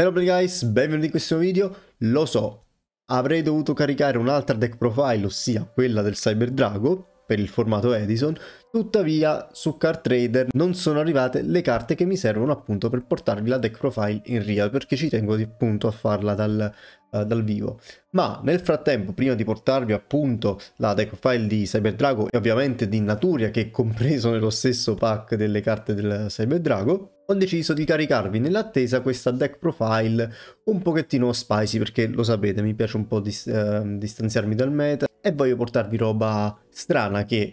Hello guys, benvenuti in questo video. Lo so, avrei dovuto caricare un'altra deck profile, ossia quella del Cyber Drago, per il formato Edison, tuttavia su Card Trader non sono arrivate le carte che mi servono appunto per portarvi la deck profile in real, perché ci tengo appunto a farla dal, uh, dal vivo. Ma nel frattempo, prima di portarvi appunto la deck profile di Cyber Drago e ovviamente di Naturia, che è compreso nello stesso pack delle carte del Cyber Drago, ho deciso di caricarvi nell'attesa questa deck profile un pochettino spicy perché lo sapete mi piace un po' dis eh, distanziarmi dal meta e voglio portarvi roba strana che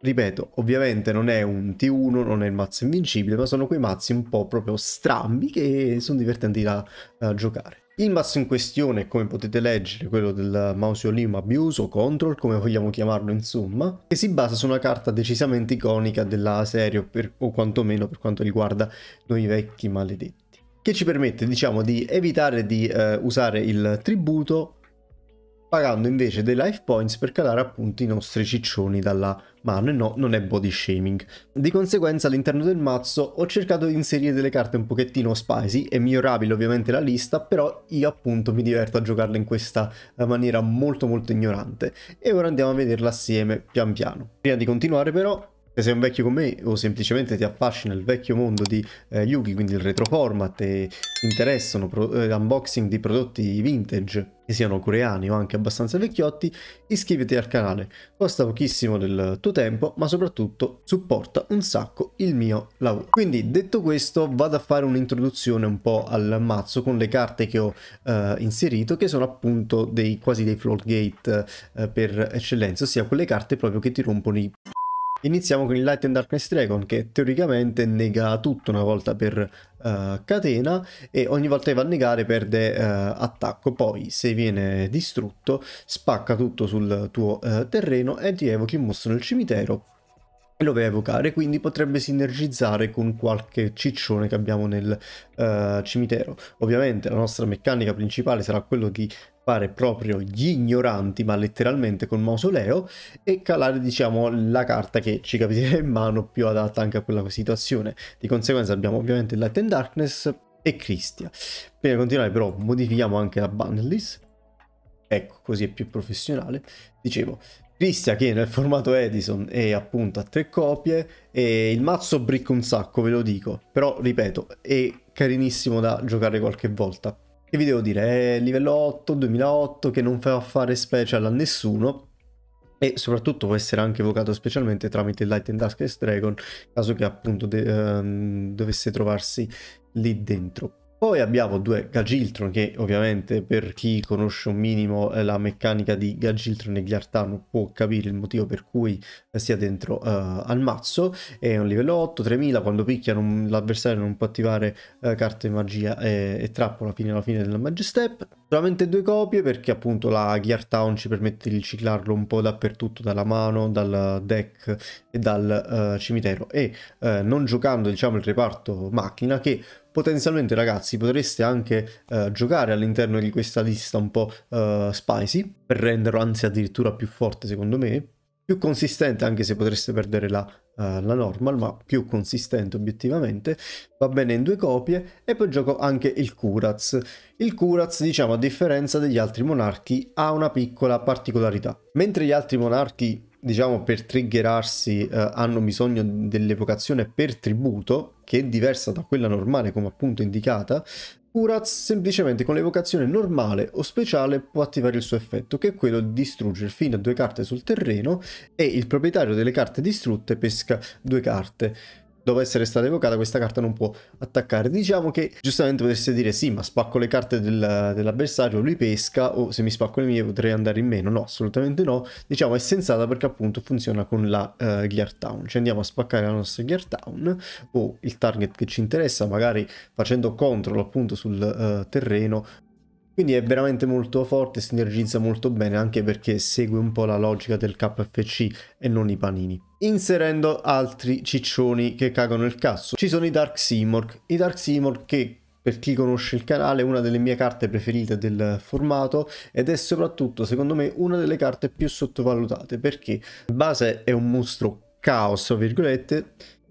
ripeto ovviamente non è un T1 non è il mazzo invincibile ma sono quei mazzi un po' proprio strambi che sono divertenti da uh, giocare il mazzo in questione, come potete leggere, quello del Mausoleum Abuse o Control, come vogliamo chiamarlo insomma, che si basa su una carta decisamente iconica della serie, per, o quantomeno per quanto riguarda noi vecchi maledetti, che ci permette, diciamo, di evitare di eh, usare il tributo pagando invece dei life points per calare appunto i nostri ciccioni dalla mano e no, non è body shaming. Di conseguenza all'interno del mazzo ho cercato di inserire delle carte un pochettino spicy, e migliorabile ovviamente la lista, però io appunto mi diverto a giocarla in questa eh, maniera molto molto ignorante. E ora andiamo a vederla assieme pian piano. Prima di continuare però se sei un vecchio come me o semplicemente ti affascina il vecchio mondo di eh, Yugi, quindi il retro format e ti interessano pro, eh, unboxing di prodotti vintage che siano coreani o anche abbastanza vecchiotti, iscriviti al canale. Costa pochissimo del tuo tempo, ma soprattutto supporta un sacco il mio lavoro. Quindi detto questo, vado a fare un'introduzione un po' al mazzo con le carte che ho eh, inserito, che sono appunto dei quasi dei floor gate eh, per eccellenza, ossia quelle carte proprio che ti rompono i Iniziamo con il Light and Darkness Dragon che teoricamente nega tutto una volta per uh, catena e ogni volta che va a negare perde uh, attacco. Poi se viene distrutto spacca tutto sul tuo uh, terreno e ti evochi un mostro nel cimitero e lo vai a evocare, quindi potrebbe sinergizzare con qualche ciccione che abbiamo nel cimitero. Ovviamente la nostra meccanica principale sarà quella di fare proprio gli ignoranti, ma letteralmente con mausoleo, e calare diciamo la carta che ci capiterà in mano più adatta anche a quella situazione. Di conseguenza abbiamo ovviamente Light and Darkness e Cristia. per continuare però modifichiamo anche la bundle ecco così è più professionale, dicevo. Cristia che nel formato Edison è appunto a tre copie e il mazzo bricca un sacco, ve lo dico, però ripeto, è carinissimo da giocare qualche volta che vi devo dire, è livello 8, 2008, che non fa fare special a nessuno. E soprattutto può essere anche evocato specialmente tramite Light and Darkest Dragon, caso che appunto um, dovesse trovarsi lì dentro. Poi abbiamo due Gagiltron che ovviamente per chi conosce un minimo eh, la meccanica di Gagiltron e Gliartano può capire il motivo per cui sia dentro uh, al mazzo. È un livello 8, 3000, quando picchiano l'avversario non può attivare uh, carte magia e, e trappola fino alla fine della Magic Step. Solamente due copie perché appunto la Geartown ci permette di riciclarlo un po' dappertutto, dalla mano, dal deck e dal uh, cimitero. E non giocando diciamo il reparto macchina che potenzialmente ragazzi potreste anche eh, giocare all'interno di questa lista un po' eh, spicy per renderlo anzi addirittura più forte secondo me più consistente anche se potreste perdere la, uh, la, normal ma più consistente obiettivamente va bene in due copie e poi gioco anche il Kuraz il Kuraz diciamo a differenza degli altri monarchi ha una piccola particolarità mentre gli altri monarchi diciamo, per triggerarsi eh, hanno bisogno dell'evocazione per tributo, che è diversa da quella normale come appunto indicata, Kuraz semplicemente con l'evocazione normale o speciale può attivare il suo effetto, che è quello di distruggere fino a due carte sul terreno e il proprietario delle carte distrutte pesca due carte dopo essere stata evocata questa carta non può attaccare. Diciamo che giustamente potreste dire sì ma spacco le carte del, dell'avversario, lui pesca o se mi spacco le mie potrei andare in meno. No assolutamente no, diciamo è sensata perché appunto funziona con la uh, Gear Town. Ci cioè, andiamo a spaccare la nostra Gear Town o il target che ci interessa magari facendo control appunto sul uh, terreno quindi è veramente molto forte, sinergizza molto bene anche perché segue un po' la logica del KFC e non i panini. Inserendo altri ciccioni che cagano il cazzo. Ci sono i Dark Seamorg. I Dark Seamorg che per chi conosce il canale è una delle mie carte preferite del formato ed è soprattutto secondo me una delle carte più sottovalutate perché base è un mostro caos,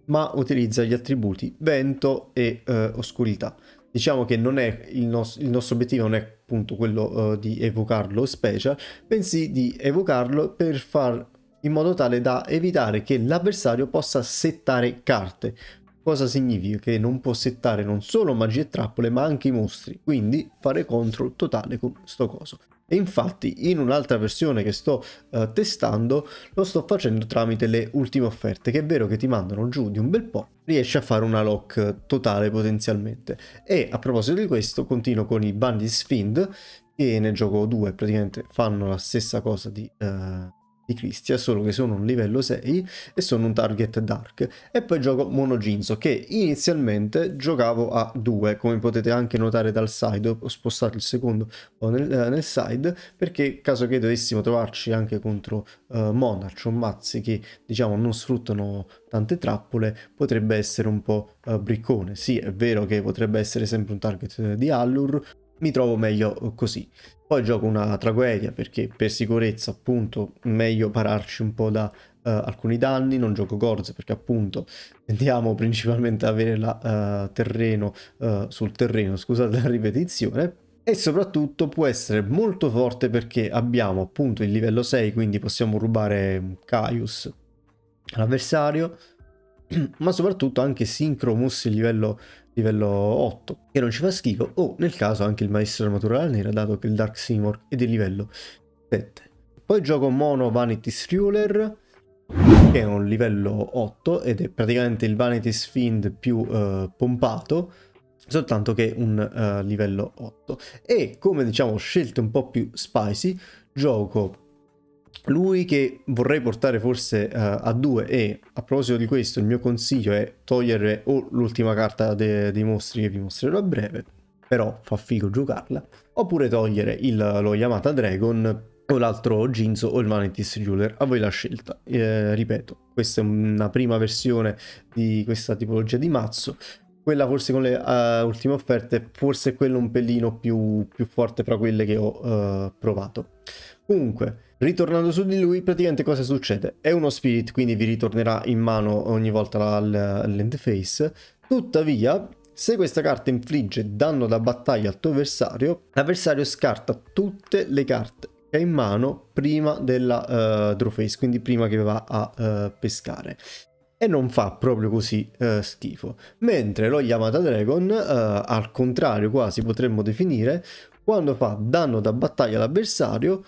ma utilizza gli attributi vento e eh, oscurità diciamo che non è il, nos- il nostro obiettivo non è appunto quello uh, di evocarlo special, bensì di evocarlo per far in modo tale da evitare che l'avversario possa settare carte. Cosa significa? Che non può settare non solo magie e trappole, ma anche i mostri. Quindi fare control totale con sto coso. E infatti in un'altra versione che sto eh, testando lo sto facendo tramite le ultime offerte, che è vero che ti mandano giù di un bel po', riesci a fare una lock totale potenzialmente. E a proposito di questo continuo con i bandi Sfind, che nel gioco 2 praticamente fanno la stessa cosa di... Eh di Christia, solo che sono un livello 6 e sono un target dark. E poi gioco Monoginzo, che inizialmente giocavo a 2, come potete anche notare dal side, ho spostato il secondo oh, nel, eh, nel side, perché caso che dovessimo trovarci anche contro uh, Monarch o Mazzi che diciamo non sfruttano tante trappole, potrebbe essere un po' uh, briccone. Sì, è vero che potrebbe essere sempre un target di Allur, mi trovo meglio eh, così. Poi gioco una tragedia perché per sicurezza appunto meglio pararci un po' da uh, alcuni danni, non gioco Gorz perché appunto tendiamo principalmente ad avere la, uh, terreno, uh, sul terreno, scusate la ripetizione, e soprattutto può essere molto forte perché abbiamo appunto il livello 6 quindi possiamo rubare Caius all'avversario ma soprattutto anche Synchromus livello, livello 8, che non ci fa schifo, o nel caso anche il maestro armatura nera, dato che il Dark Seymour è di livello 7. Poi gioco Mono Vanity Ruler, che è un livello 8 ed è praticamente il Vanity Fiend più uh, pompato, soltanto che un uh, livello 8. E come diciamo scelte un po' più spicy, gioco lui che vorrei portare forse uh, a due e a proposito di questo il mio consiglio è togliere o l'ultima carta de- dei mostri che vi mostrerò a breve, però fa figo giocarla, oppure togliere il, lo Yamata Dragon o l'altro Jinzo o il Vanities Jeweler, a voi la scelta. Eh, ripeto, questa è una prima versione di questa tipologia di mazzo, quella forse con le uh, ultime offerte, forse quella un pelino più, più forte fra quelle che ho uh, provato. Comunque... Ritornando su di lui, praticamente cosa succede? È uno spirit, quindi vi ritornerà in mano ogni volta face. Tuttavia, se questa carta infligge danno da battaglia al tuo avversario, l'avversario scarta tutte le carte che ha in mano prima della uh, draw face, quindi prima che va a uh, pescare. E non fa proprio così uh, schifo. Mentre lo Yamada Dragon, uh, al contrario quasi potremmo definire, quando fa danno da battaglia all'avversario,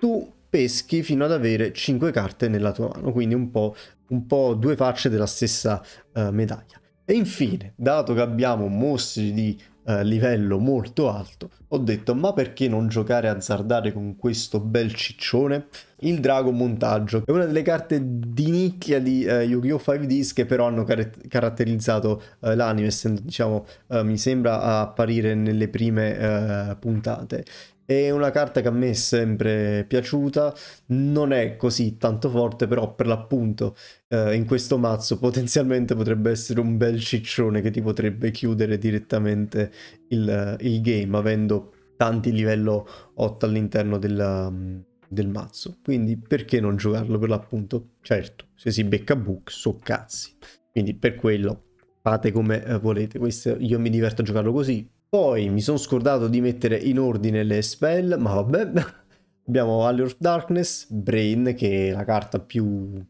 tu peschi fino ad avere 5 carte nella tua mano, quindi un po', un po due facce della stessa uh, medaglia. E infine, dato che abbiamo mostri di uh, livello molto alto, ho detto ma perché non giocare a azzardare con questo bel ciccione? Il Drago Montaggio è una delle carte di nicchia di uh, Yu-Gi-Oh! 5 d che però hanno car caratterizzato uh, l'anime, essendo diciamo, mi sembra apparire nelle prime puntate. È una carta che a me è sempre piaciuta, non è così tanto forte, però per l'appunto eh, in questo mazzo potenzialmente potrebbe essere un bel ciccione che ti potrebbe chiudere direttamente il, il game, avendo tanti livello 8 all'interno della, mm, del mazzo. Quindi perché non giocarlo per l'appunto? Certo, se si becca book, so cazzi. Quindi per quello fate come eh, volete. Questo, io mi diverto a giocarlo così, poi mi sono scordato di mettere in ordine le spell, ma vabbè. Abbiamo Valley of Darkness, Brain, che è la carta più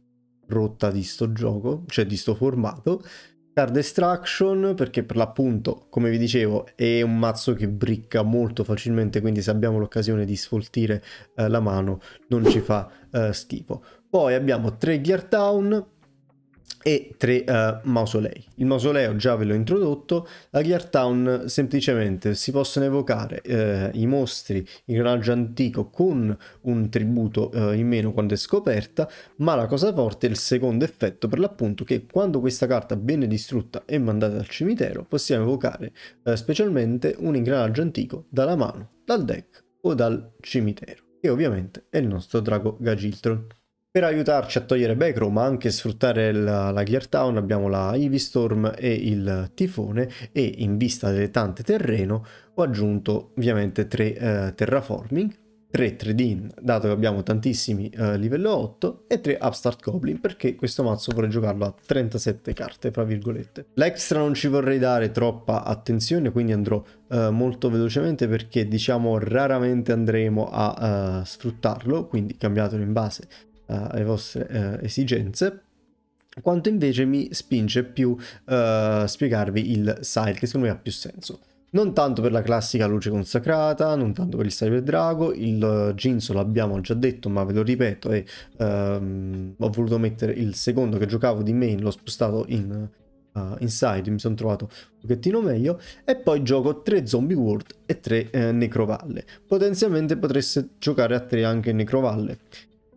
rotta di sto gioco, cioè di sto formato. Card Destruction, perché per l'appunto, come vi dicevo, è un mazzo che bricca molto facilmente, quindi se abbiamo l'occasione di sfoltire eh, la mano non ci fa eh, schifo. Poi abbiamo tre Gear Town, e tre uh, mausolei. Il mausoleo già ve l'ho introdotto, la Gear Town semplicemente si possono evocare uh, i mostri in raggio antico con un tributo uh, in meno quando è scoperta, ma la cosa forte è il secondo effetto per l'appunto che quando questa carta viene distrutta e mandata al cimitero possiamo evocare specialmente un ingranaggio antico dalla mano, dal deck o dal cimitero, E ovviamente è il nostro drago Gagiltron. Per aiutarci a togliere Backrow ma anche sfruttare la, la Gear Town abbiamo la Ivy Storm e il Tifone e in vista delle tante terreno ho aggiunto ovviamente tre eh, terraforming 3 3D, dato che abbiamo tantissimi eh, livello 8, e 3 Upstart Goblin, perché questo mazzo vorrei giocarlo a 37 carte, fra virgolette. L'extra non ci vorrei dare troppa attenzione, quindi andrò eh, molto velocemente perché diciamo raramente andremo a eh, sfruttarlo, quindi cambiatelo in base eh, alle vostre eh, esigenze quanto invece mi spinge più a eh, spiegarvi il side che secondo me ha più senso non tanto per la classica luce consacrata, non tanto per il cyber drago, il Ginzo l'abbiamo già detto ma ve lo ripeto e um, ho voluto mettere il secondo che giocavo di main, l'ho spostato in uh, inside, mi sono trovato un pochettino meglio e poi gioco 3 zombie world e 3 eh, necrovalle, potenzialmente potreste giocare a 3 anche necrovalle.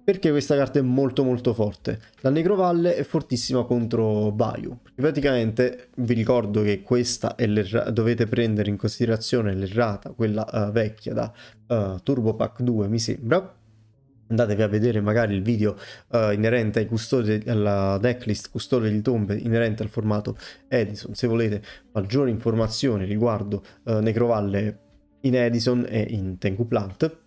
Perché questa carta è molto molto forte? La Necrovalle è fortissima contro Bayu. Praticamente vi ricordo che questa è l'errata, dovete prendere in considerazione l'errata, quella uh, vecchia da uh, Turbo Pack 2 mi sembra, andatevi a vedere magari il video uh, inerente ai custodi, alla decklist custode di tombe inerente al formato Edison se volete maggiori informazioni riguardo uh, Necrovalle in Edison e in Tengu Plant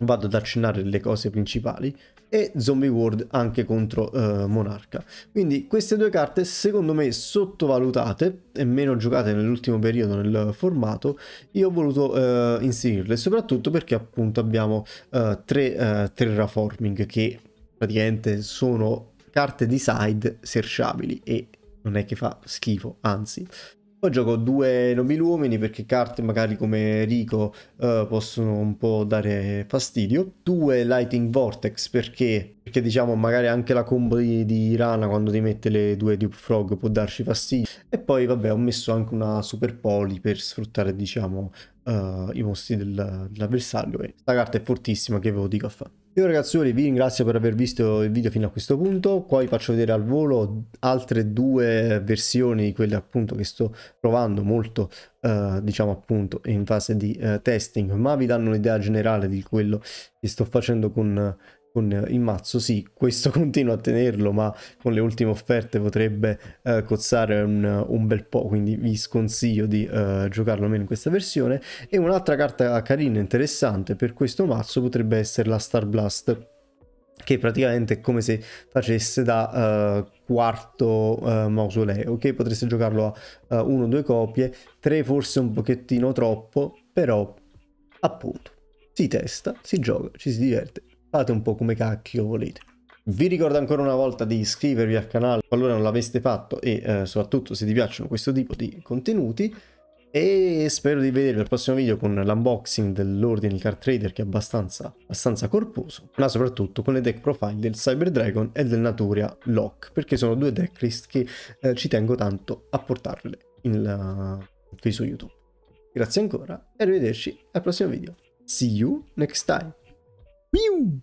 vado ad accennare le cose principali e Zombie World anche contro eh, Monarca. Quindi queste due carte secondo me sottovalutate e meno giocate nell'ultimo periodo nel formato, io ho voluto eh, inserirle soprattutto perché appunto abbiamo eh, tre eh, terraforming che praticamente sono carte di side serciabili e non è che fa schifo, anzi. Poi gioco due nobiluomini perché carte magari come Rico eh, possono un po' dare fastidio. Due Lighting Vortex perché, perché diciamo magari anche la combo di, di, Rana quando ti mette le due Dupe Frog può darci fastidio. E poi vabbè ho messo anche una Super Poli per sfruttare diciamo eh, i mostri del, dell'avversario. Questa carta è fortissima che ve lo dico a fare. Io ragazzi, vi ringrazio per aver visto il video fino a questo punto, poi faccio vedere al volo altre due versioni di quelle appunto che sto provando molto eh, diciamo appunto in fase di eh, testing, ma vi danno un'idea generale di quello che sto facendo con con eh, il mazzo sì, questo continuo a tenerlo, ma con le ultime offerte potrebbe eh, cozzare un, un, bel po', quindi vi sconsiglio di eh, giocarlo almeno in questa versione. E un'altra carta carina, interessante per questo mazzo potrebbe essere la Star Blast, che praticamente è come se facesse da... Eh, quarto uh, mausoleo che potreste giocarlo a uh, uno o due copie tre forse un pochettino troppo però appunto si testa si gioca ci si diverte fate un po' come cacchio volete. Vi ricordo ancora una volta di iscrivervi al canale qualora non l'aveste fatto e eh, soprattutto se ti piacciono questo tipo di contenuti e spero di vedervi al prossimo video con l'unboxing dell'ordine di Card Trader che è abbastanza, abbastanza corposo ma soprattutto con le deck profile del Cyber Dragon e del Naturia Lock perché sono due deck list che eh, ci tengo tanto a portarle in la... qui su YouTube. Grazie ancora e arrivederci al prossimo video. See you next time! Piu!